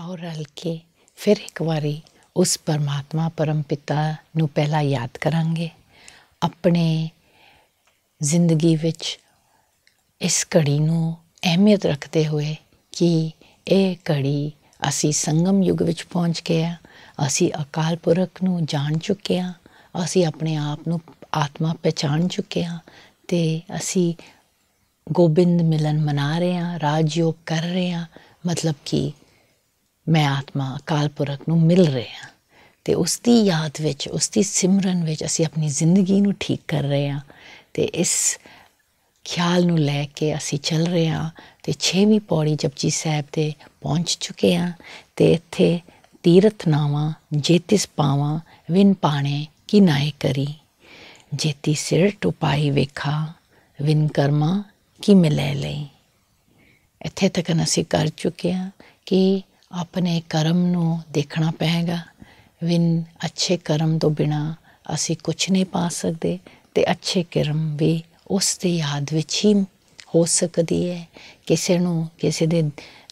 ਆਓ ਰਲ ਕੇ ਫਿਰ ਇੱਕ ਵਾਰੀ ਉਸ ਪਰਮਾਤਮਾ ਪਰਮ ਪਿਤਾ ਨੂੰ ਪਹਿਲਾਂ ਯਾਦ ਕਰਾਂਗੇ ਆਪਣੇ ਜ਼ਿੰਦਗੀ ਵਿੱਚ ਇਸ ਘੜੀ ਨੂੰ ਅਹਿਮੀਅਤ ਰੱਖਦੇ ਹੋਏ ਕਿ ਇਹ ਘੜੀ ਅਸੀਂ ਸੰਗਮ ਯੁੱਗ ਵਿੱਚ ਪਹੁੰਚ ਗਏ ਆ ਅਸੀਂ ਅਕਾਲ ਪੁਰਖ ਨੂੰ ਜਾਣ ਚੁੱਕੇ ਆ ਅਸੀਂ ਆਪਣੇ ਆਪ ਨੂੰ ਆਤਮਾ ਪਛਾਣ ਚੁੱਕੇ ਆ ਤੇ ਅਸੀਂ ਗੋਬਿੰਦ ਮਿਲਨ ਮਨਾ ਰਹੇ ਆ ਰਾਜਯੋਗ ਕਰ ਰਹੇ ਆ ਮਤਲਬ ਕਿ ਮੈਂ ਆਤਮਾ ਅਕਾਲ ਪੁਰਖ ਨੂੰ ਮਿਲ ਰਹੇ ਹਾਂ ਤੇ ਉਸ ਦੀ ਯਾਦ ਵਿੱਚ ਉਸ ਦੀ ਸਿਮਰਨ ਵਿੱਚ ਅਸੀਂ ਆਪਣੀ ਜ਼ਿੰਦਗੀ ਨੂੰ ਠੀਕ ਕਰ ਰਹੇ ਹਾਂ ਤੇ ਇਸ ਖਿਆਲ ਨੂੰ ਲੈ ਕੇ ਅਸੀਂ ਚੱਲ ਰਹੇ ਹਾਂ ਤੇ 6ਵੀਂ ਪੌੜੀ ਜਪਜੀ ਸਾਹਿਬ ਤੇ ਪਹੁੰਚ ਚੁੱਕੇ ਹਾਂ ਤੇ ਇੱਥੇ ਤੀਰਥ ਨਾਵਾ ਜੇਤਿਸ ਪਾਵਾ ਵਿਨ ਪਾਣੇ ਕੀ ਨਾਏ ਕਰੀ ਜੇਤੀ ਸਿਰ ਟੁਪਾਈ ਵੇਖਾ ਵਿਨ ਕਰਮਾ ਕੀ ਮਿਲੇ ਲਈ ਇੱਥੇ ਤੱਕ ਅਸੀਂ ਕਰ ਚੁੱਕੇ ਹਾਂ ਕਿ ਆਪਣੇ ਕਰਮ ਨੂੰ ਦੇਖਣਾ ਪਏਗਾ ਵਿਨ ਅੱਛੇ ਕਰਮ ਤੋਂ ਬਿਨਾ ਅਸੀਂ ਕੁਝ ਨਹੀਂ ਪਾ ਸਕਦੇ ਤੇ ਅੱਛੇ ਕਰਮ ਵੀ ਉਸ ਦੀ ਯਾਦ ਵਿੱਚ ਹੀ ਹੋ ਸਕਦੀ ਹੈ ਕਿਸੇ ਨੂੰ ਕਿਸੇ ਦੇ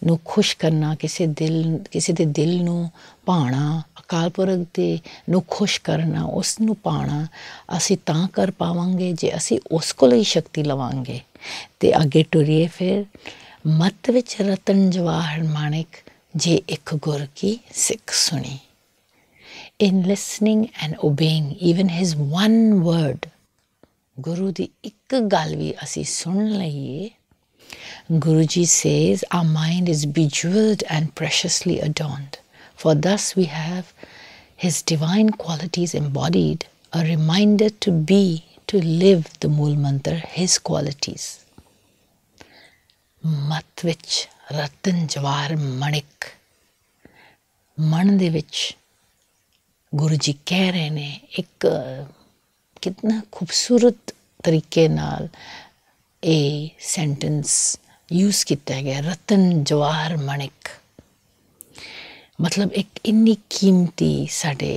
ਨੂੰ ਖੁਸ਼ ਕਰਨਾ ਕਿਸੇ ਦਿਲ ਕਿਸੇ ਦੇ ਦਿਲ ਨੂੰ ਭਾਣਾ ਅਕਾਲ ਪੁਰਖ ਦੇ ਨੂੰ ਖੁਸ਼ ਕਰਨਾ ਉਸ ਨੂੰ ਪਾਣਾ ਅਸੀਂ ਤਾਂ ਕਰ ਪਾਵਾਂਗੇ ਜੇ ਅਸੀਂ ਉਸ ਕੋਲ ਹੀ ਸ਼ਕਤੀ ਲਵਾਂਗੇ ਤੇ ਅੱਗੇ ਟੁਰੀਏ ਫਿਰ ਮਤ ਵਿੱਚ ਰਤਨ ਜਵਾਹਰ ਮਾਨਿਕ ਜੇ ਇੱਕ ਗੁਰ ਕੀ ਸਿੱਖ in listening and obeying even his one word guru di ik gal vi asi sun guruji says our mind is bejeweled and preciously adorned for thus we have his divine qualities embodied a reminder to be to live the mool mantra his qualities mat ਰਤਨ ਜਵਾਰ ਮਣਿਕ ਮਨ ਦੇ ਵਿੱਚ ਗੁਰੂ ਜੀ ਕਹਿ ਰਹੇ ਨੇ ਇੱਕ ਕਿੰਨਾ ਖੂਬਸੂਰਤ ਤਰੀਕੇ ਨਾਲ ਇਹ ਸੈਂਟੈਂਸ ਯੂਜ਼ ਕੀਤਾ ਗਿਆ ਰਤਨ ਜਵਾਰ ਮਣਿਕ ਮਤਲਬ ਇੱਕ ਇੰਨੀ ਕੀਮਤੀ ਸਾਡੇ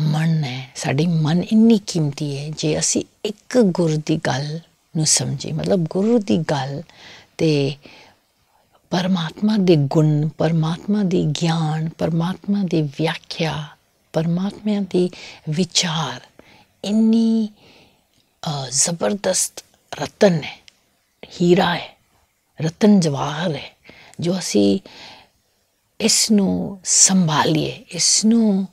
ਮਨ ਹੈ ਸਾਡੀ ਮਨ ਇੰਨੀ ਕੀਮਤੀ ਹੈ ਜੇ ਅਸੀਂ ਇੱਕ ਗੁਰ ਦੀ ਗੱਲ ਨੂੰ ਸਮਝੀ ਮਤਲਬ ਗੁਰੂ ਦੀ ਗੱਲ ਤੇ ਪਰਮਾਤਮਾ ਦੇ ਗੁਣ ਪਰਮਾਤਮਾ ਦੇ ਗਿਆਨ ਪਰਮਾਤਮਾ ਦੀ ਵਿਆਖਿਆ ਪਰਮਾਤਮਾ ਦੇ ਵਿਚਾਰ ਇੰਨੀ ਜ਼ਬਰਦਸਤ ਰਤਨ ਹੈ ਹੀਰਾ ਹੈ ਰਤਨ ਜਵਾਹਰ ਹੈ ਜੋ ਅਸੀਂ ਇਸ ਨੂੰ ਸੰਭਾਲੀਏ ਇਸ ਨੂੰ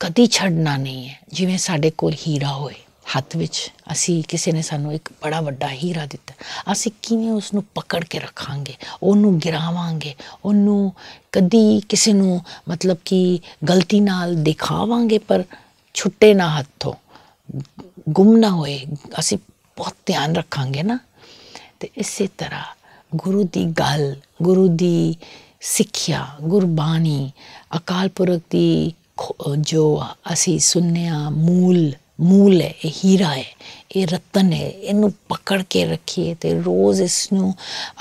ਕਦੀ ਛੱਡਣਾ ਨਹੀਂ ਹੈ ਜਿਵੇਂ ਸਾਡੇ ਕੋਲ ਹੀਰਾ ਹੋਏ ਹੱਥ ਵਿੱਚ ਅਸੀਂ ਕਿਸੇ ਨੇ ਸਾਨੂੰ ਇੱਕ ਬੜਾ ਵੱਡਾ ਹੀਰਾ ਦਿੱਤਾ ਅਸੀਂ ਕਿਵੇਂ ਉਸ ਨੂੰ ਪਕੜ ਕੇ ਰੱਖਾਂਗੇ ਉਹਨੂੰ ਗਿਰਾਵਾਂਗੇ ਉਹਨੂੰ ਕਦੀ ਕਿਸੇ ਨੂੰ ਮਤਲਬ ਕਿ ਗਲਤੀ ਨਾਲ ਦਿਖਾਵਾਂਗੇ ਪਰ ਛੁੱਟੇ ਨਾ ਹੱਥੋਂ ਗੁੰਮ ਨਾ ਹੋਏ ਅਸੀਂ ਬਹੁਤ ਧਿਆਨ ਰੱਖਾਂਗੇ ਨਾ ਤੇ ਇਸੇ ਤਰ੍ਹਾਂ ਗੁਰੂ ਦੀ ਗੱਲ ਗੁਰੂ ਦੀ ਸਿੱਖਿਆ ਗੁਰਬਾਣੀ ਅਕਾਲ ਪੁਰਖ ਦੀ ਜੋ ਅਸੀਂ ਸੁਣਿਆ ਮੂਲ ਮੂਲ ਹੈ ਇਹ ਹੀਰਾ ਹੈ ਇਹ ਰਤਨ ਹੈ ਇਹਨੂੰ ਪਕੜ ਕੇ ਰੱਖੀਏ ਤੇ ਰੋਜ਼ ਇਸ ਨੂੰ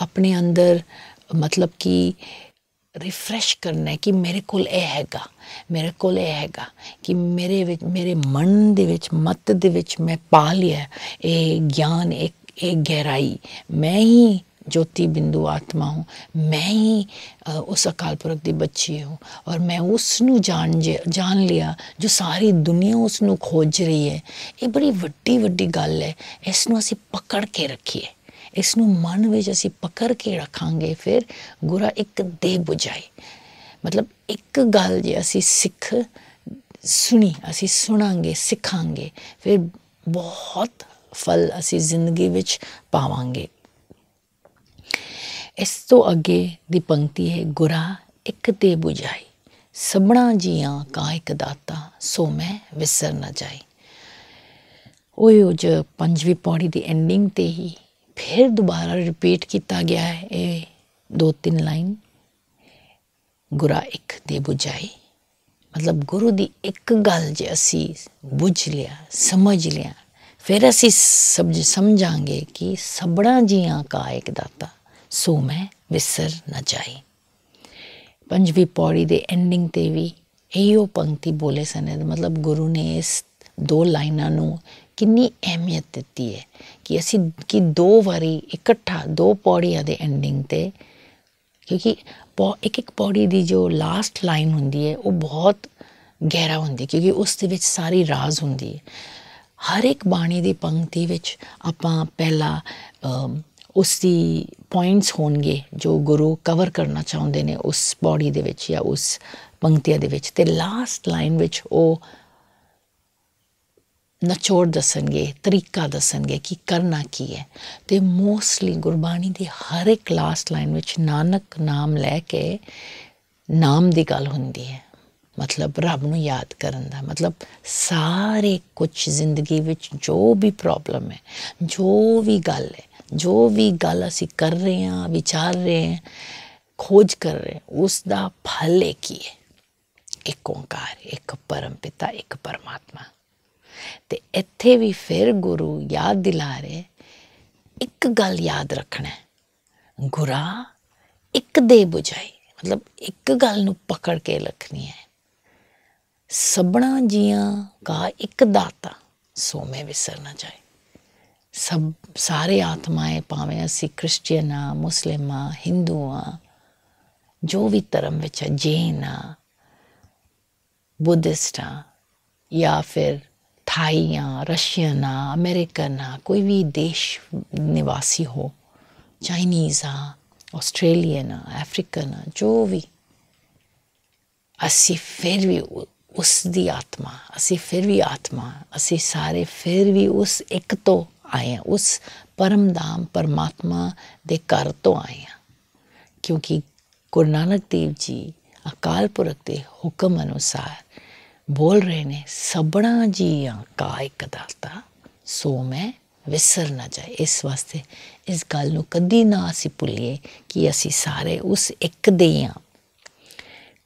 ਆਪਣੇ ਅੰਦਰ ਮਤਲਬ ਕਿ ਰਿਫਰੈਸ਼ ਕਰਨਾ ਹੈ ਕਿ ਮੇਰੇ ਕੋਲ ਇਹ ਹੈਗਾ ਮੇਰੇ ਕੋਲ ਇਹ ਹੈਗਾ ਕਿ ਮੇਰੇ ਵਿੱਚ ਮੇਰੇ ਮਨ ਦੇ ਵਿੱਚ ਮਤ ਦੇ ਵਿੱਚ ਮੈਂ ਪਾ ਲਿਆ ਇਹ ਗਿਆਨ ਇੱਕ ਇਹ ਗਹਿਰਾਈ ਮੈਂ ਹੀ ਜੋਤੀ ਬਿੰਦੂ ਆਤਮਾ ਹੂੰ ਮੈਂ ਹੀ ਉਸ ਅਕਾਲ ਪੁਰਖ ਦੀ ਬੱਚੀ ਹੂੰ ਔਰ ਮੈਂ ਉਸ ਨੂੰ ਜਾਣ ਜਾਣ ਲਿਆ ਜੋ ਸਾਰੀ ਦੁਨੀਆ ਉਸ ਨੂੰ ਖੋਜ ਰਹੀ ਹੈ ਇਹ ਬੜੀ ਵੱਡੀ ਵੱਡੀ ਗੱਲ ਹੈ ਇਸ ਨੂੰ ਅਸੀਂ ਪਕੜ ਕੇ ਰੱਖੀਏ ਇਸ ਨੂੰ ਮਨ ਵਿੱਚ ਅਸੀਂ ਪਕੜ ਕੇ ਰੱਖਾਂਗੇ ਫਿਰ ਗੁਰਾ ਇੱਕ ਦੇ ਬੁਝਾਈ ਮਤਲਬ ਇੱਕ ਗੱਲ ਜੇ ਅਸੀਂ ਸਿੱਖ ਸੁਣੀ ਅਸੀਂ ਸੁਣਾਂਗੇ ਸਿੱਖਾਂਗੇ ਫਿਰ ਬਹੁਤ ਫਲ ਅਸੀਂ ਜ਼ਿੰਦਗੀ ਵਿੱਚ ਪਾਵਾਂਗੇ ਇਸ ਤੋਂ ਅੱਗੇ ਦੀ ਪੰਕਤੀ ਹੈ ਗੁਰਾ ਇੱਕ ਤੇ 부ਝਾਈ ਸਭਣਾ ਜੀਆਂ ਕਾ ਇੱਕ ਦਾਤਾ ਸੋ ਮੈਂ ਵਿਸਰ ਨਾ ਜਾਈ ਉਹ ਜੋ ਪੰਜਵੀਂ ਪੌੜੀ ਦੀ ਐਂਡਿੰਗ ਤੇ ਹੀ ਫਿਰ ਦੁਬਾਰਾ ਰਿਪੀਟ ਕੀਤਾ ਗਿਆ ਹੈ ਇਹ ਦੋ ਤਿੰਨ ਲਾਈਨ ਗੁਰਾ ਇੱਕ ਤੇ 부ਝਾਈ ਮਤਲਬ ਗੁਰੂ ਦੀ ਇੱਕ ਗੱਲ ਜੇ ਅਸੀਂ ਬੁਝ ਲਿਆ ਸਮਝ ਲਿਆ ਫਿਰ ਅਸੀਂ ਸਮਝ ਸਮਝਾਂਗੇ ਕਿ ਸਬੜਾ ਜੀਆਂ ਕਾ ਇੱਕ ਦਾਤਾ ਸੋ ਮੈਂ ਵਿਸਰ ਨਾ ਜਾਈ ਪੰਜਵੀਂ ਪੌੜੀ ਦੇ ਐਂਡਿੰਗ ਤੇ ਵੀ ਇਹੋ ਪੰਕਤੀ ਬੋਲੇ ਸਨ ਮਤਲਬ ਗੁਰੂ ਨੇ ਇਸ ਦੋ ਲਾਈਨਾਂ ਨੂੰ ਕਿੰਨੀ ਅਹਿਮੀਅਤ ਦਿੱਤੀ ਹੈ ਕਿ ਅਸੀਂ ਕਿ ਦੋ ਵਾਰੀ ਇਕੱਠਾ ਦੋ ਪੌੜੀਆਂ ਦੇ ਐਂਡਿੰਗ ਤੇ ਕਿਉਂਕਿ ਇੱਕ ਇੱਕ ਪੌੜੀ ਦੀ ਜੋ ਲਾਸਟ ਲਾਈਨ ਹੁੰਦੀ ਹੈ ਉਹ ਬਹੁਤ ਗਹਿਰਾ ਹੁੰਦੀ ਕਿਉਂਕਿ ਉਸ ਦੇ ਵਿੱਚ ਸਾਰੀ ਰਾਜ਼ ਹੁੰਦੀ ਹੈ ਹਰ ਇੱਕ ਬਾਣੀ ਦੀ ਪੰਕਤੀ ਵਿੱਚ ਆਪਾਂ ਪਹਿਲਾ ਉਸ ਦੀ ਪੁਆਇੰਟਸ ਹੋਣਗੇ ਜੋ ਗੁਰੂ ਕਵਰ ਕਰਨਾ ਚਾਹੁੰਦੇ ਨੇ ਉਸ ਬਾਡੀ ਦੇ ਵਿੱਚ ਜਾਂ ਉਸ ਪੰਕਤੀਆਂ ਦੇ ਵਿੱਚ ਤੇ ਲਾਸਟ ਲਾਈਨ ਵਿੱਚ ਉਹ ਨਚੋੜ ਦੱਸਣਗੇ ਤਰੀਕਾ ਦੱਸਣਗੇ ਕਿ ਕਰਨਾ ਕੀ ਹੈ ਤੇ ਮੋਸਟਲੀ ਗੁਰਬਾਣੀ ਦੇ ਹਰ ਇੱਕ ਲਾਸਟ ਲਾਈਨ ਵਿੱਚ ਨਾਨਕ ਨਾਮ ਲੈ ਕੇ ਨਾਮ ਦੀ ਗੱਲ ਹੁੰਦੀ ਹੈ ਮਤਲਬ ਰੱਬ ਨੂੰ ਯਾਦ ਕਰਨ ਦਾ ਮਤਲਬ ਸਾਰੇ ਕੁਝ ਜ਼ਿੰਦਗੀ ਵਿੱਚ ਜੋ ਵੀ ਪ੍ਰੋਬਲਮ ਹੈ ਜੋ ਵੀ ਗੱਲ ਹੈ ਜੋ ਵੀ ਗੱਲ ਅਸੀਂ ਕਰ ਰਹੇ ਹਾਂ ਵਿਚਾਰ ਰਹੇ ਹਾਂ ਖੋਜ ਕਰ ਰਹੇ ਉਸ ਦਾ ਫਲ ਹੈ ਕੀ ਹੈ ਇੱਕ ਓੰਕਾਰ ਇੱਕ ਪਰਮ ਪਿਤਾ ਇੱਕ ਪਰਮਾਤਮਾ ਤੇ ਇੱਥੇ ਵੀ ਫਿਰ ਗੁਰੂ ਯਾਦ ਦਿਲਾ ਰਹੇ ਇੱਕ ਗੱਲ ਯਾਦ ਰੱਖਣਾ ਗੁਰਾ ਇੱਕ ਦੇ ਬੁਝਾਈ ਮਤਲਬ ਇੱਕ ਗੱਲ ਨੂੰ ਪਕੜ ਕੇ ਰੱਖਣੀ ਹੈ ਸਬਣਾ ਜੀਆਂ ਕਾ ਇੱਕ ਦਾਤਾ ਸੋ ਮੈਂ ਵਿਸਰਨਾ ਚਾਹੀ ਸਭ ਸਾਰੇ ਆਤਮਾਏ ਭਾਵੇਂ ਅਸੀਂ ਕ੍ਰਿਸਚੀਅਨ ਆ ਮੁਸਲਿਮ ਆ ਹਿੰਦੂ ਆ ਜੋ ਵੀ ਧਰਮ ਵਿੱਚ ਆ ਜੈਨ ਆ ਬੁੱਧਿਸਟ ਆ ਜਾਂ ਫਿਰ ਥਾਈ ਆ ਰਸ਼ੀਅਨ ਆ ਅਮਰੀਕਨ ਆ ਕੋਈ ਵੀ ਦੇਸ਼ ਨਿਵਾਸੀ ਹੋ ਚਾਈਨੀਜ਼ ਆ ਆਸਟ੍ਰੇਲੀਅਨ ਆ ਅਫਰੀਕਨ ਆ ਜੋ ਵੀ ਅਸੀਂ ਫਿਰ ਵੀ ਉਸ ਦੀ ਆਤਮਾ ਅਸੀਂ ਫਿਰ ਵੀ ਆਤਮਾ ਅਸੀਂ ਸਾਰੇ ਫਿਰ ਵੀ ਉਸ ਇੱਕ ਤੋਂ ਆਏ ਹਾਂ ਉਸ ਪਰਮਧਾਮ ਪਰਮਾਤਮਾ ਦੇ ਘਰ ਤੋਂ ਆਏ ਹਾਂ ਕਿਉਂਕਿ ਗੁਰੂ ਨਾਨਕ ਦੇਵ ਜੀ ਅਕਾਲ ਪੁਰਖ ਦੇ ਹੁਕਮ ਅਨੁਸਾਰ ਬੋਲ ਰਹੇ ਨੇ ਸਬਣਾ ਜੀ ਆਕਾਇ ਕਦਾਤਾ ਸੋ ਮੈਂ ਵਿਸਰ ਨਾ ਜਾਏ ਇਸ ਵਾਸਤੇ ਇਸ ਗੱਲ ਨੂੰ ਕਦੀ ਨਾ ਅਸੀਂ ਭੁੱਲੀਏ ਕਿ ਅਸੀਂ ਸਾਰੇ ਉਸ ਇੱਕ ਦੇ ਹਾਂ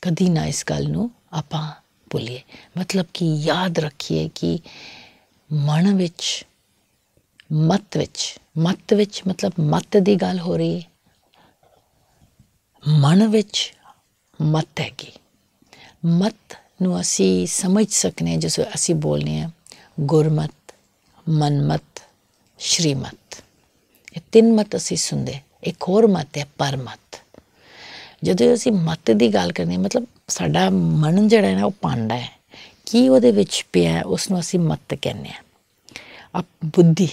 ਕਦੀ ਨਾ ਇਸ ਗੱਲ ਨੂੰ ਆਪਾਂ ਭੁੱਲੀਏ ਮਤਲਬ ਕਿ ਯਾਦ ਰੱਖੀਏ ਕਿ ਮਨ ਵਿੱਚ ਮਤ ਵਿੱਚ ਮਤ ਵਿੱਚ ਮਤਲਬ ਮਤ ਦੀ ਗੱਲ ਹੋ ਰਹੀ ਹੈ ਮਨ ਵਿੱਚ ਮਤ ਹੈ ਕੀ ਮਤ ਨੂੰ ਅਸੀਂ ਸਮਝ ਸਕਨੇ ਜਿਸ ਅਸੀਂ ਬੋਲਨੇ ਆ ਗੁਰਮਤ ਮਨਮਤ ਸ਼੍ਰੀਮਤ ਇਹ ਤਿੰਨ ਮਤ ਅਸੀਂ ਸੁਣਦੇ ਇੱਕ ਹੋਰ ਮਤ ਹੈ ਪਰਮਤ ਜਦੋਂ ਅਸੀਂ ਮਤ ਦੀ ਗੱਲ ਕਰਨੀ ਮਤਲਬ ਸਾਡਾ ਮਨ ਜਿਹੜਾ ਹੈ ਨਾ ਉਹ ਪਾਂਡਾ ਹੈ ਕੀ ਉਹਦੇ ਵਿੱਚ ਪਿਆ ਉਸ ਨੂੰ ਅਸੀਂ ਮਤ ਕਹਿੰਦੇ ਆ ਆ ਬੁੱਧੀ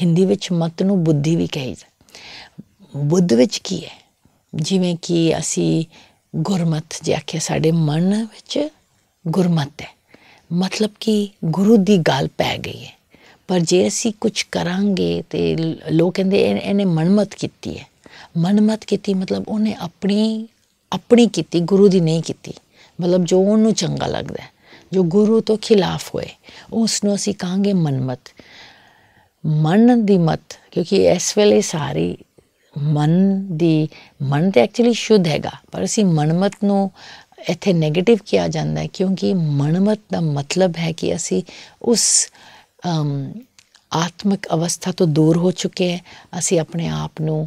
ਹਿੰਦੀ ਵਿੱਚ ਮਤ ਨੂੰ ਬੁੱਧੀ ਵੀ ਕਹੀ ਬੁੱਧ ਵਿੱਚ ਕੀ ਹੈ ਜਿਵੇਂ ਕਿ ਅਸੀਂ ਗੁਰਮਤ ਜੇ ਆਖੇ ਸਾਡੇ ਮਨ ਵਿੱਚ ਗੁਰਮਤ ਹੈ ਮਤਲਬ ਕਿ ਗੁਰੂ ਦੀ ਗੱਲ ਪੈ ਗਈ ਹੈ ਪਰ ਜੇ ਅਸੀਂ ਕੁਝ ਕਰਾਂਗੇ ਤੇ ਲੋਕ ਕਹਿੰਦੇ ਇਹਨੇ ਮਨਮਤ ਕੀਤੀ ਹੈ ਮਨਮਤ ਕੀਤੀ ਮਤਲਬ ਉਹਨੇ ਆਪਣੀ ਆਪਣੀ ਕੀਤੀ ਗੁਰੂ ਦੀ ਨਹੀਂ ਕੀਤੀ ਮਤਲਬ ਜੋ ਉਹਨੂੰ ਚੰਗਾ ਲੱਗਦਾ ਜੋ ਗੁਰੂ ਤੋਂ ਖਿਲਾਫ ਹੋਏ ਉਸ ਨੂੰ ਅਸੀਂ ਕਹਾਂਗੇ ਮਨਮਤ ਮਨ ਦੀ ਮਤ ਕਿਉਂਕਿ ਇਸ ਵੇਲੇ ਸਾਰੀ ਮਨ ਦੀ ਮਨ ਤੇ ਐਕਚੁਅਲੀ ਸ਼ੁੱਧ ਹੈਗਾ ਪਰ ਅਸੀਂ ਮਨਮਤ ਨੂੰ ਇੱਥੇ 네ਗੇਟਿਵ ਕਿਹਾ ਜਾਂਦਾ ਹੈ ਕਿਉਂਕਿ ਮਨਮਤ ਦਾ ਮਤਲਬ ਹੈ ਕਿ ਅਸੀਂ ਉਸ ਆਤਮਿਕ ਅਵਸਥਾ ਤੋਂ ਦੂਰ ਹੋ ਚੁੱਕੇ ਹਾਂ ਅਸੀਂ ਆਪਣੇ ਆਪ ਨੂੰ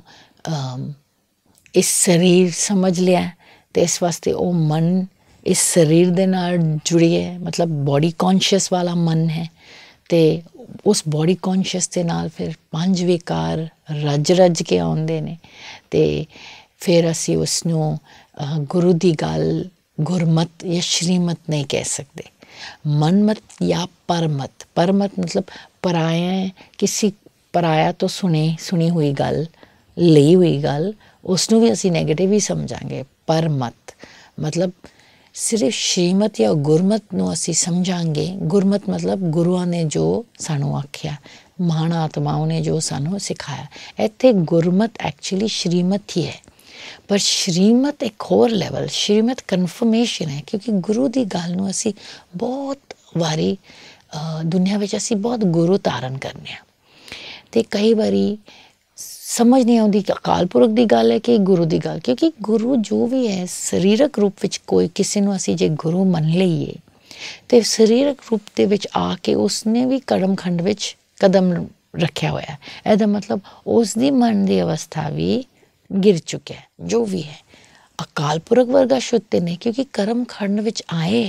ਇਸ ਸਰੀਰ ਸਮਝ ਲਿਆ ਤੇ ਇਸ ਵਾਸਤੇ ਉਹ ਮਨ ਇਸ ਸਰੀਰ ਦੇ ਨਾਲ ਜੁੜੀ ਹੈ ਮਤਲਬ ਬਾਡੀ ਕੌਨਸ਼ੀਅਸ ਵਾਲਾ ਮਨ ਹੈ ਤੇ ਉਸ ਬਾਡੀ ਕੌਨਸ਼ੀਅਸ ਦੇ ਨਾਲ ਫਿਰ ਪੰਜ ਵਿਕਾਰ ਰੱਜ ਰੱਜ ਕੇ ਆਉਂਦੇ ਨੇ ਤੇ ਫਿਰ ਅਸੀਂ ਉਸ ਨੂੰ ਗੁਰੂ ਦੀ ਗੱਲ ਗੁਰਮਤ ਜਾਂ ਸ਼੍ਰੀਮਤ ਨਹੀਂ ਕਹਿ ਸਕਦੇ ਮਨਮਤ ਜਾਂ ਪਰਮਤ ਪਰਮਤ ਮਤਲਬ ਪਰਾਇਆ ਕਿਸੇ ਪਰਾਇਆ ਤੋਂ ਸੁਣੀ ਸੁਣੀ ਹੋਈ ਗੱਲ ਲਈ ਹੋਈ ਗੱਲ ਉਸ ਨੂੰ ਵੀ ਅਸੀਂ 네ਗੇਟਿਵ ਹੀ ਸਮਝਾਂਗੇ ਪਰਮਤ ਮਤਲਬ ਸਿਰਫ ਸ਼੍ਰੀਮਤ ਜਾਂ ਗੁਰਮਤ ਨੂੰ ਅਸੀਂ ਸਮਝਾਂਗੇ ਗੁਰਮਤ ਮਤਲਬ ਗੁਰੂਆਂ ਨੇ ਜੋ ਸਾਨੂੰ ਆਖਿਆ ਮਹਾਨ ਆਤਮਾਵਾਂ ਨੇ ਜੋ ਸਾਨੂੰ ਸਿਖਾਇਆ ਇੱਥੇ ਗੁਰਮਤ ਐਕਚੁਅਲੀ ਸ਼੍ਰੀਮਤ ਹੀ ਹੈ ਪਰ ਸ਼੍ਰੀਮਤ ਇੱਕ ਹੋਰ ਲੈਵਲ ਸ਼੍ਰੀਮਤ ਕਨਫਰਮੇਸ਼ਨ ਹੈ ਕਿਉਂਕਿ ਗੁਰੂ ਦੀ ਗੱਲ ਨੂੰ ਅਸੀਂ ਬਹੁਤ ਵਾਰੀ ਦੁਨੀਆ ਵਿੱਚ ਅਸੀਂ ਬਹੁਤ ਗੁਰੂ ਤਾਰਨ ਕਰਨੇ ਆ ਤੇ ਕਈ ਵਾਰੀ ਸਮਝ ਨਹੀਂ ਆਉਂਦੀ ਕਿ ਅਕਾਲ ਪੁਰਖ ਦੀ ਗੱਲ ਹੈ ਕਿ ਗੁਰੂ ਦੀ ਗੱਲ ਕਿਉਂਕਿ ਗੁਰੂ ਜੋ ਵੀ ਹੈ ਸਰੀਰਕ ਰੂਪ ਵਿੱਚ ਕੋਈ ਕਿਸੇ ਨੂੰ ਅਸੀਂ ਜੇ ਗੁਰੂ ਮੰਨ ਲਈਏ ਤੇ ਸਰੀਰਕ ਰੂਪ ਦੇ ਵਿੱਚ ਆ ਕੇ ਉਸਨੇ ਵੀ ਕਰਮਖੰਡ ਵਿੱਚ ਕਦਮ ਰੱਖਿਆ ਹੋਇਆ ਹੈ ਇਹਦਾ ਮਤਲਬ ਉਸ ਦੀ ਮਨ ਦੀ ਅਵਸਥਾ ਵੀ ਗਿਰ ਚੁੱਕਿਆ ਜੋ ਵੀ ਹੈ ਅਕਾਲ ਪੁਰਖ ਵਰਗਾ ਸ਼ੁੱਧ ਨਹੀਂ ਕਿਉਂਕਿ ਕਰਮਖੰਡ ਵਿੱਚ ਆਏ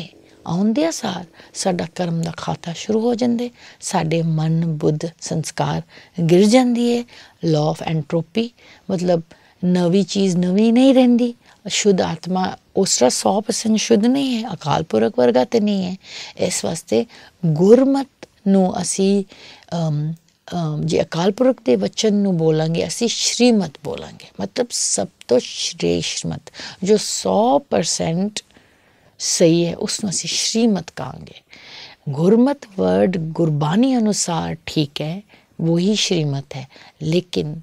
ਆਉਂਦੇ ਸਾਰ ਸਾਡਾ ਕਰਮ ਦਾ ਖਾਤਾ ਸ਼ੁਰੂ ਹੋ ਜਾਂਦੇ ਸਾਡੇ ਮਨ ਬੁੱਧ ਸੰਸਕਾਰ ਗਿਰ ਜਾਂਦੀ ਹੈ ਲਾਅ ਆਫ ਐਂਟਰੋਪੀ ਮਤਲਬ ਨਵੀਂ ਚੀਜ਼ ਨਵੀਂ ਨਹੀਂ ਰਹਿੰਦੀ ਅਸ਼ੁੱਧ ਆਤਮਾ ਉਸ 100% ਸ਼ੁੱਧ ਨਹੀਂ ਹੈ ਅਕਾਲ ਪੁਰਖ ਵਰਗਾ ਤੇ ਨਹੀਂ ਹੈ ਇਸ ਵਾਸਤੇ ਗੁਰਮਤ ਨੂੰ ਅਸੀਂ ਜੇ ਅਕਾਲ ਪੁਰਖ ਦੇ ਵਚਨ ਨੂੰ ਬੋਲਾਂਗੇ ਅਸੀਂ ਸ਼੍ਰੀਮਤ ਬੋਲਾਂਗੇ ਮਤਲਬ ਸਭ ਤੋਂ ਸ਼੍ਰੇਸ਼ਮਤ ਜੋ 100% ਸਹੀ ਹੈ ਉਸ ਨੂੰ ਅਸੀਂ ਸ਼੍ਰੀਮਤ ਕਹਾਂਗੇ ਗੁਰਮਤ ਵਰਡ ਗੁਰਬਾਨੀ ਅਨੁਸਾਰ ਠੀਕ ਹੈ ਉਹੀ ਸ਼੍ਰੀਮਤ ਹੈ ਲੇਕਿਨ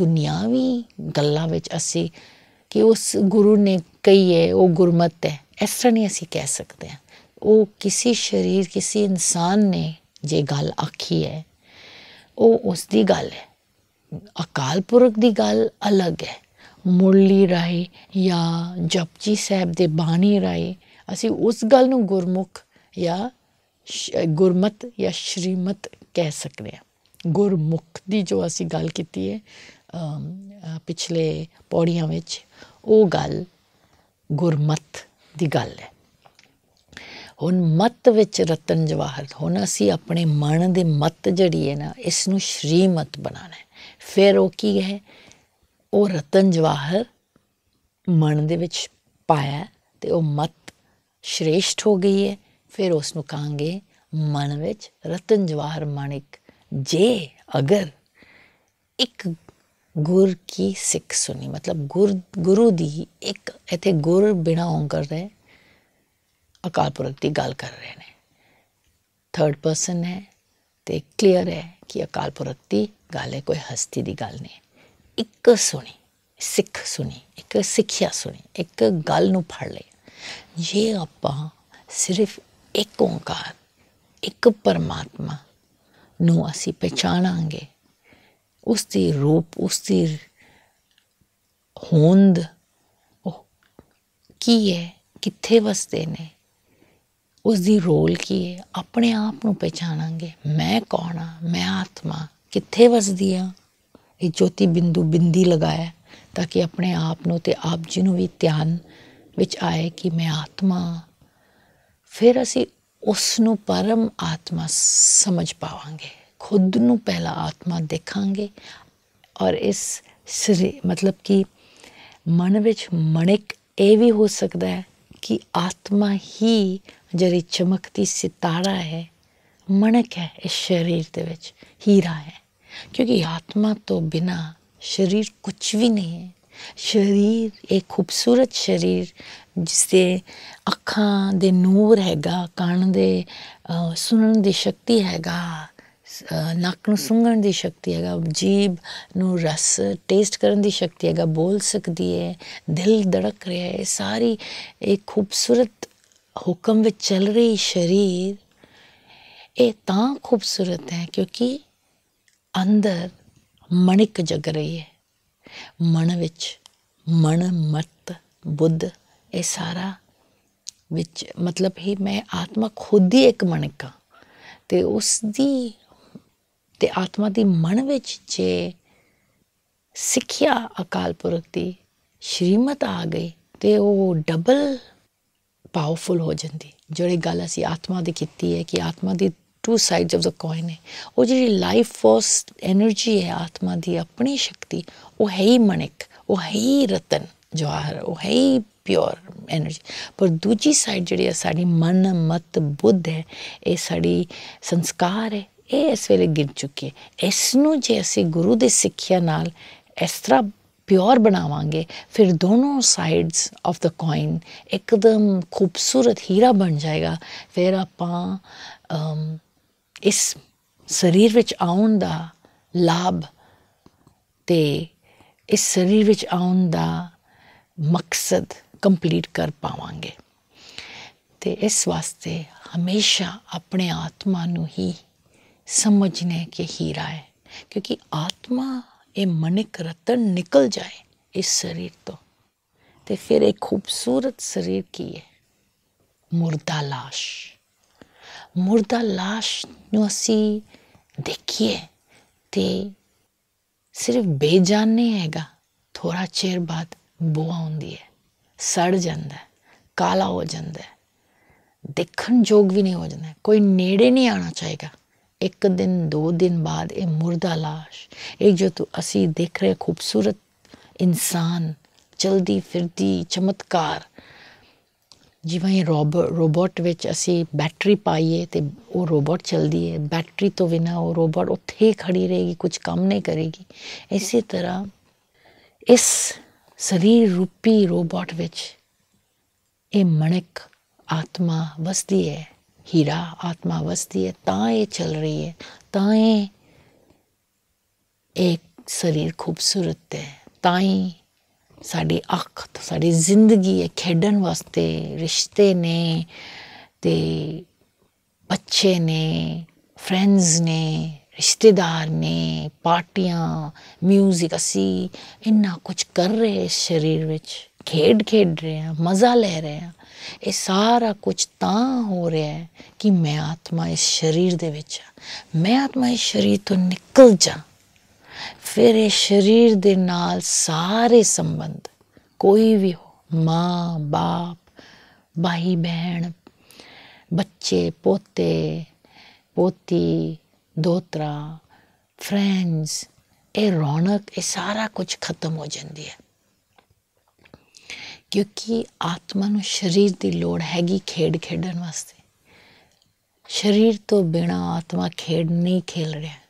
ਦੁਨਿਆਵੀ ਗੱਲਾਂ ਵਿੱਚ ਅਸੀਂ ਕਿ ਉਸ ਗੁਰੂ ਨੇ ਕਹੀ ਹੈ ਉਹ ਗੁਰਮਤ ਹੈ ਇਸ ਤਰ੍ਹਾਂ ਨਹੀਂ ਅਸੀਂ ਕਹਿ ਸਕਦੇ ਹਾਂ ਉਹ ਕਿਸੇ ਸ਼ਰੀਰ ਕਿਸੇ ਇਨਸਾਨ ਨੇ ਜੇ ਗੱਲ ਆਖੀ ਹੈ ਉਹ ਉਸ ਦੀ ਗੱਲ ਹੈ ਅਕਾਲ ਪੁਰਖ ਦੀ ਗੱਲ ਅਲੱਗ ਹੈ ਮੁਰਲੀ ਰਾਏ ਜਾਂ ਜਪਜੀ ਸਾਹਿਬ ਦੇ ਬਾਣੀ ਰਾਏ ਅਸੀਂ ਉਸ ਗੱਲ ਨੂੰ ਗੁਰਮੁਖ ਜਾਂ ਗੁਰਮਤ ਜਾਂ ਸ਼੍ਰੀਮਤ ਕਹਿ ਸਕਦੇ ਹਾਂ ਗੁਰਮੁਖ ਦੀ ਜੋ ਅਸੀਂ ਗੱਲ ਕੀਤੀ ਹੈ ਪਿਛਲੇ ਪੌੜੀਆਂ ਵਿੱਚ ਉਹ ਗੱਲ ਗੁਰਮਤ ਦੀ ਗੱਲ ਹੈ ਹੁਣ ਮਤ ਵਿੱਚ ਰਤਨ ਜਵਾਹਰ ਹੁਣ ਅਸੀਂ ਆਪਣੇ ਮਨ ਦੇ ਮਤ ਜਿਹੜੀ ਹੈ ਨਾ ਇਸ ਨੂੰ ਸ਼੍ਰੀਮਤ ਬਣਾਣਾ ਹੈ ਫਿਰ ਉਹ ਕੀ ਹੈ ਉਹ ਰਤਨ ਜਵਾਹਰ ਮਨ ਦੇ ਵਿੱਚ ਪਾਇਆ ਤੇ ਉਹ ਮਤ ਸ਼੍ਰੇਸ਼ਟ ਹੋ ਗਈ ਹੈ ਫਿਰ ਉਸ ਨੂੰ ਕਾਂਗੇ ਮਨ ਵਿੱਚ ਰਤਨ ਜਵਾਹਰ ਮਾਨਿਕ ਜੇ ਅਗਰ ਇੱਕ ਗੁਰ ਕੀ ਸਿੱਖ ਸੁਣੀ ਮਤਲਬ ਗੁਰ ਗੁਰੂ ਦੀ ਇੱਕ ਇਥੇ ਗੁਰ ਬਿਨਾ ਓੰਕਾਰ ਰਹੇ ਅਕਾਲ ਪੁਰਖ ਦੀ ਗੱਲ ਕਰ ਰਹੇ ਨੇ ਥਰਡ ਪਰਸਨ ਹੈ ਤੇ ਕਲੀਅਰ ਹੈ ਕਿ ਅਕਾਲ ਪੁਰਖ ਦੀ ਗੱਲ ਹੈ ਕੋਈ ਹਸਤੀ ਦੀ ਗੱਲ ਨਹੀਂ ਇੱਕ ਸੁਣੀ ਸਿੱਖ ਸੁਣੀ ਇੱਕ ਸਿੱਖਿਆ ਸੁਣੀ ਇੱਕ ਗੱਲ ਨੂੰ ਫੜ ਲਈ ਜੇ ਆਪਾਂ ਸਿਰਫ ਇੱਕ ਓੰਕਾਰ ਇੱਕ ਪਰਮਾਤਮਾ ਨੂੰ ਅਸੀਂ ਪਛਾਣਾਂਗੇ ਉਸ ਦੀ ਰੂਪ ਉਸ ਦੀ ਹੋਂਦ ਕੀ ਹੈ ਕਿੱਥੇ ਵਸਦੇ ਨੇ ਉਸ ਦੀ ਰੋਲ ਕੀ ਹੈ ਆਪਣੇ ਆਪ ਨੂੰ ਪਛਾਣਾਂਗੇ ਮੈਂ ਕੌਣ ਆ ਮੈਂ ਆਤਮਾ ਕਿੱਥੇ ਵਸਦੀ ਆ ਇਹ ਜੋਤੀ ਬਿੰਦੂ ਬਿੰਦੀ ਲਗਾਇਆ ਤਾਂ ਕਿ ਆਪਣੇ ਆਪ ਨੂੰ ਤੇ ਆਪ ਜੀ ਨੂੰ ਵੀ ਧਿਆਨ ਵਿੱਚ ਆਏ ਕਿ ਮੈਂ ਆਤਮਾ ਫਿਰ ਅਸੀਂ ਉਸ ਨੂੰ ਪਰਮ ਆਤਮਾ ਸਮਝ ਪਾਵਾਂਗੇ ਖੁਦ ਨੂੰ ਪਹਿਲਾ ਆਤਮਾ ਦੇਖਾਂਗੇ ਔਰ ਇਸ ਮਤਲਬ ਕਿ ਮਨ ਵਿੱਚ ਮਣਿਕ ਇਹ ਵੀ ਹੋ ਸਕਦਾ ਹੈ ਕਿ ਆਤਮਾ ਹੀ ਜਿਹੜੀ ਚਮਕਦੀ ਸਿਤਾਰਾ ਹੈ ਮਣਕ ਹੈ ਇਸ ਸ਼ਰੀਰ ਦੇ ਵਿੱਚ ਹੀਰਾ ਹੈ ਕਿਉਂਕਿ ਆਤਮਾ ਤੋਂ ਬਿਨਾ ਸ਼ਰੀਰ ਕੁਝ ਵੀ ਨਹੀਂ ਹੈ ਸਰੀਰ ਇਹ ਖੂਬਸੂਰਤ ਸਰੀਰ ਜਿਸ ਤੇ ਅੱਖਾਂ ਦੇ ਨੂਰ ਹੈਗਾ ਕੰਨ ਦੇ ਸੁਣਨ ਦੀ ਸ਼ਕਤੀ ਹੈਗਾ ਨੱਕ ਨੂੰ ਸੁੰਘਣ ਦੀ ਸ਼ਕਤੀ ਹੈਗਾ ਜੀਬ ਨੂੰ ਰਸ ਟੇਸਟ ਕਰਨ ਦੀ ਸ਼ਕਤੀ ਹੈਗਾ ਬੋਲ ਸਕਦੀ ਹੈ ਦਿਲ ਧੜਕ ਰਿਹਾ ਹੈ ਸਾਰੀ ਇੱਕ ਖੂਬਸੂਰਤ ਹੁਕਮ ਵਿੱਚ ਚੱਲ ਰਹੀ ਸ਼ਰੀਰ ਇਹ ਤਾਂ ਖੂਬਸੂਰਤ ਹੈ ਕਿਉਂਕਿ ਅੰਦਰ ਮਣਿਕ ਜਗ ਰਹੀ ਹੈ ਮਨ ਵਿੱਚ ਮਨ ਮਤ ਬੁੱਧ ਇਹ ਸਾਰਾ ਵਿੱਚ ਮਤਲਬ ਹੀ ਮੈਂ ਆਤਮਾ ਖੁਦ ਹੀ ਇੱਕ ਮਣਕਾ ਤੇ ਉਸ ਦੀ ਤੇ ਆਤਮਾ ਦੀ ਮਨ ਵਿੱਚ ਜੇ ਸਿੱਖਿਆ ਅਕਾਲ ਪੁਰਖ ਦੀ ਸ਼੍ਰੀਮਤ ਆ ਗਈ ਤੇ ਉਹ ਡਬਲ ਪਾਵਰਫੁਲ ਹੋ ਜਾਂਦੀ ਜਿਹੜੀ ਗੱਲ ਅਸੀਂ ਆਤਮਾ ਦੀ ਕੀਤੀ ਹੈ ਕਿ ਆਤਮਾ ਦੀ two sides of the coin ਹੈ ਉਹ ਜਿਹੜੀ ਲਾਈਫ ਫੋਰਸ એનર્ਜੀ ਹੈ ਆਤਮਾ ਦੀ ਆਪਣੀ ਸ਼ਕਤੀ ਉਹ ਹੈ ਹੀ ਮਣਿਕ ਉਹ ਹੈ ਹੀ ਰਤਨ ਜਵਾਹਰ ਉਹ ਹੈ ਹੀ ਪਿਓਰ એનર્ਜੀ ਪਰ ਦੂਜੀ ਸਾਈਡ ਜਿਹੜੀ ਹੈ ਸਾਡੀ ਮਨ ਮਤ ਬੁੱਧ ਹੈ ਇਹ ਸਾਡੀ ਸੰਸਕਾਰ ਹੈ ਇਹ ਇਸ ਵੇਲੇ ਗਿਰ ਚੁੱਕੀ ਹੈ ਇਸ ਨੂੰ ਜੇ ਅਸੀਂ ਗੁਰੂ ਦੇ ਸਿੱਖਿਆ ਨਾਲ ਇਸ ਤਰ੍ਹਾਂ ਪਿਓਰ ਬਣਾਵਾਂਗੇ ਫਿਰ ਦੋਨੋਂ ਸਾਈਡਸ ਆਫ ਦਾ ਕੋਇਨ ਇੱਕਦਮ ਖੂਬਸੂਰਤ ਹੀਰਾ ਬਣ ਜਾਏਗਾ ਫਿਰ ਆਪਾਂ ਇਸ ਸਰੀਰ ਵਿੱਚ ਆਉਣ ਦਾ ਲਾਭ ਤੇ ਇਸ ਸਰੀਰ ਵਿੱਚ ਆਉਣ ਦਾ ਮਕਸਦ ਕੰਪਲੀਟ ਕਰ ਪਾਵਾਂਗੇ ਤੇ ਇਸ ਵਾਸਤੇ ਹਮੇਸ਼ਾ ਆਪਣੇ ਆਤਮਾ ਨੂੰ ਹੀ ਸਮਝਨੇ ਕੇ ਹੀਰਾ ਹੈ ਕਿਉਂਕਿ ਆਤਮਾ ਇਹ ਮਨਿਕ ਰਤਨ ਨਿਕਲ ਜਾਏ ਇਸ ਸਰੀਰ ਤੋਂ ਤੇ ਫਿਰ ਇੱਕ ਖੂਬਸੂਰਤ ਸਰੀਰ ਕੀ ਹੈ ਮੁਰਦਾ ਲਾਸ਼ ਮੁਰਦਾ লাশ ਨੂੰ ਅਸੀਂ ਦੇਖੀਏ ਤੇ ਸਿਰਫ ਬੇਜਾਨ ਨਹੀਂ ਹੈਗਾ ਥੋੜਾ ਚਿਰ ਬਾਅਦ ਬੋਆ ਹੁੰਦੀ ਹੈ ਸੜ ਜਾਂਦਾ ਕਾਲਾ ਹੋ ਜਾਂਦਾ ਦੇਖਣ ਯੋਗ ਵੀ ਨਹੀਂ ਹੋ ਜਾਂਦਾ ਕੋਈ ਨੇੜੇ ਨਹੀਂ ਆਣਾ ਚਾਹੇਗਾ ਇੱਕ ਦਿਨ ਦੋ ਦਿਨ ਬਾਅਦ ਇਹ ਮੁਰਦਾ লাশ ਇਹ ਜੋ ਤੂੰ ਅਸੀਂ ਦੇਖ ਰਹੇ ਖੂਬਸੂਰਤ ਇਨਸਾਨ ਜਲਦੀ ਫਿਰਦੀ ਚਮਤਕਾਰ ਜਿਵੇਂ ਰੋਬ ਰੋਬੋਟ ਵਿੱਚ ਅਸੀਂ ਬੈਟਰੀ ਪਾਈਏ ਤੇ ਉਹ ਰੋਬੋਟ ਚੱਲਦੀ ਹੈ ਬੈਟਰੀ ਤੋਂ ਬਿਨਾ ਉਹ ਰੋਬੋਟ ਉੱਥੇ ਖੜੀ ਰਹੇਗੀ ਕੁਝ ਕੰਮ ਨਹੀਂ ਕਰੇਗੀ ਇਸੇ ਤਰ੍ਹਾਂ ਇਸ ਸਰੀਰ ਰੂਪੀ ਰੋਬੋਟ ਵਿੱਚ ਇਹ ਮਣਕ ਆਤਮਾ ਵਸਦੀ ਹੈ ਹੀਰਾ ਆਤਮਾ ਵਸਦੀ ਹੈ ਤਾਂ ਇਹ ਚੱਲ ਰਹੀ ਹੈ ਤਾਂ ਇਹ ਇੱਕ ਸਰੀਰ ਖੂਬਸੂਰਤ ਹੈ ਤਾਂ ਹੀ ਸਾਡੀ ਅੱਖ ਸਾਡੀ ਜ਼ਿੰਦਗੀ ਹੈ ਖੇਡਣ ਵਾਸਤੇ ਰਿਸ਼ਤੇ ਨੇ ਤੇ ਬੱਚੇ ਨੇ ਫਰੈਂਡਸ ਨੇ ਰਿਸ਼ਤੇਦਾਰ ਨੇ ਪਾਰਟੀਆਂ 뮤직 ਅਸੀਂ ਇੰਨਾ ਕੁਝ ਕਰ ਰਹੇ ਸਰੀਰ ਵਿੱਚ ਖੇਡ ਖੇਡ ਰਹੇ ਆ ਮਜ਼ਾ ਲੈ ਰਹੇ ਆ ਇਹ ਸਾਰਾ ਕੁਝ ਤਾਂ ਹੋ ਰਿਹਾ ਹੈ ਕਿ ਮੈਂ ਆਤਮਾ ਇਸ ਸਰੀਰ ਦੇ ਵਿੱਚ ਆ ਮੈਂ ਆਤਮਾ ਇਸ ਸਰੀਰ ਤੋਂ ਨਿਕਲ ਜਾ ਫਿਰ ਇਹ ਸਰੀਰ ਦੇ ਨਾਲ ਸਾਰੇ ਸੰਬੰਧ ਕੋਈ ਵੀ ਹੋ ਮਾਂ ਬਾਪ ਭਾਈ ਭੈਣ ਬੱਚੇ ਪੋਤੇ ਪੋਤੀ ਦੋਤਰਾ ਫਰੈਂਡਸ ਇਹ ਰੌਣਕ ਇਹ ਸਾਰਾ ਕੁਝ ਖਤਮ ਹੋ ਜਾਂਦੀ ਹੈ ਕਿਉਂਕਿ ਆਤਮਾ ਨੂੰ ਸਰੀਰ ਦੀ ਲੋੜ ਹੈਗੀ ਖੇਡ ਖੇਡਣ ਵਾਸਤੇ ਸਰੀਰ ਤੋਂ ਬਿਨਾ ਆਤਮਾ ਖੇਡ ਨਹੀਂ ਖੇਲ ਰਿਹਾ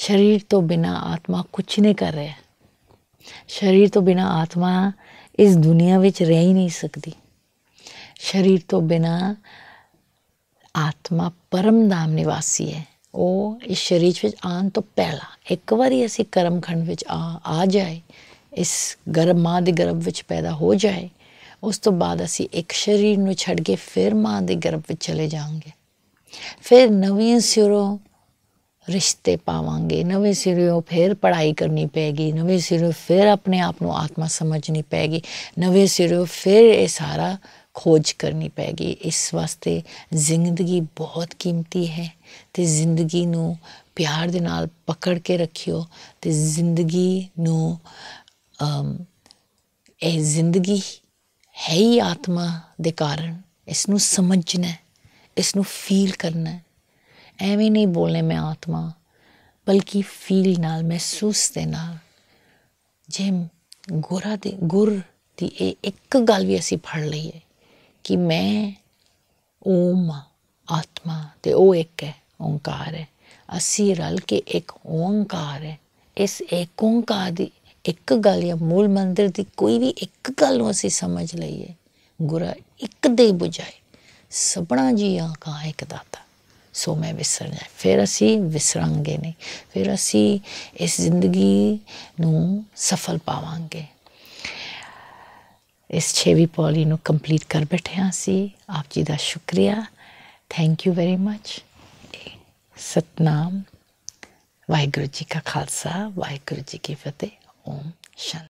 ਸਰੀਰ ਤੋਂ ਬਿਨਾ ਆਤਮਾ ਕੁਝ ਨਹੀਂ ਕਰ ਰਿਹਾ ਸਰੀਰ ਤੋਂ ਬਿਨਾ ਆਤਮਾ ਇਸ ਦੁਨੀਆ ਵਿੱਚ ਰਹਿ ਹੀ ਨਹੀਂ ਸਕਦੀ ਸਰੀਰ ਤੋਂ ਬਿਨਾ ਆਤਮਾ ਪਰਮ ਪਰਮਧਾਮ ਨਿਵਾਸੀ ਹੈ ਉਹ ਇਸ ਸਰੀਰ ਵਿੱਚ ਆਉਣ ਤੋਂ ਪਹਿਲਾਂ ਇੱਕ ਵਾਰੀ ਅਸੀਂ ਕਰਮਖੰਡ ਵਿੱਚ ਆ ਆ ਜਾਏ ਇਸ ਗਰਭ ਮਾਂ ਦੇ ਗਰਭ ਵਿੱਚ ਪੈਦਾ ਹੋ ਜਾਏ ਉਸ ਤੋਂ ਬਾਅਦ ਅਸੀਂ ਇੱਕ ਸਰੀਰ ਨੂੰ ਛੱਡ ਕੇ ਫਿਰ ਮਾਂ ਦੇ ਗਰਭ ਵਿੱਚ ਚਲੇ ਜਾਵਾਂਗੇ ਫਿਰ ਨਵੀਂ ਸਿਰੋਂ ਰਿਸ਼ਤੇ ਪਾਵਾਂਗੇ ਨਵੇਂ ਸਿਰਿਓਂ ਫੇਰ ਪੜ੍ਹਾਈ ਕਰਨੀ ਪੈਗੀ ਨਵੇਂ ਸਿਰਿਓਂ ਫੇਰ ਆਪਣੇ ਆਪ ਨੂੰ ਆਤਮਾ ਸਮਝਣੀ ਪੈਗੀ ਨਵੇਂ ਸਿਰਿਓਂ ਫੇਰ ਇਹ ਸਾਰਾ ਖੋਜ ਕਰਨੀ ਪੈਗੀ ਇਸ ਵਾਸਤੇ ਜ਼ਿੰਦਗੀ ਬਹੁਤ ਕੀਮਤੀ ਹੈ ਤੇ ਜ਼ਿੰਦਗੀ ਨੂੰ ਪਿਆਰ ਦੇ ਨਾਲ ਪਕੜ ਕੇ ਰੱਖਿਓ ਤੇ ਜ਼ਿੰਦਗੀ ਨੂੰ ਇਹ ਜ਼ਿੰਦਗੀ ਹੈ ਹੀ ਆਤਮਾ ਦੇ ਕਾਰਨ ਇਸ ਨੂੰ ਸਮਝਣਾ ਇਸ ਨੂੰ ਫੀਲ ਕਰਨਾ ਐਵੇਂ ਨਹੀਂ ਬੋਲਨੇ ਮੈਂ ਆਤਮਾ ਬਲਕਿ ਫੀਲ ਨਾਲ ਮਹਿਸੂਸ ਦੇ ਨਾਲ ਜੇ ਗੁਰਾ ਦੇ ਗੁਰ ਦੀ ਇਹ ਇੱਕ ਗੱਲ ਵੀ ਅਸੀਂ ਫੜ ਲਈਏ ਕਿ ਮੈਂ ਓਮ ਆਤਮਾ ਤੇ ਉਹ ਇੱਕ ਹੈ ਓੰਕਾਰ ਹੈ ਅਸੀਂ ਰਲ ਕੇ ਇੱਕ ਓੰਕਾਰ ਹੈ ਇਸ ਏਕ ਓੰਕਾਰ ਦੀ ਇੱਕ ਗੱਲ ਜਾਂ ਮੂਲ ਮੰਦਰ ਦੀ ਕੋਈ ਵੀ ਇੱਕ ਗੱਲ ਨੂੰ ਅਸੀਂ ਸਮਝ ਲਈਏ ਗੁਰਾ ਇੱਕ ਦੇ ਬੁਝਾਏ ਸਭਣਾ ਆਂ ਕਾ ਇੱਕ ਦਾਤਾ ਸੋ ਮੈਂ ਵਿਸਰਨਾ ਫਿਰ ਅਸੀਂ ਵਿਸਰਾਂਗੇ ਨਹੀਂ ਫਿਰ ਅਸੀਂ ਇਸ ਜ਼ਿੰਦਗੀ ਨੂੰ ਸਫਲ ਪਾਵਾਂਗੇ ਇਸ ਛੇਵੀਂ ਪੌੜੀ ਨੂੰ ਕੰਪਲੀਟ ਕਰ ਬੈਠੇ ਹਾਂ ਸੀ ਆਪ ਜੀ ਦਾ ਸ਼ੁਕਰੀਆ thank you very much Satnam Waheguru ji ਕਾ ਖਾਲਸਾ ਵਾਹਿਗੁਰੂ ਜੀ ਕੀ ਫਤਿਹ ਓਮ ਸ਼ਾਂਤੀ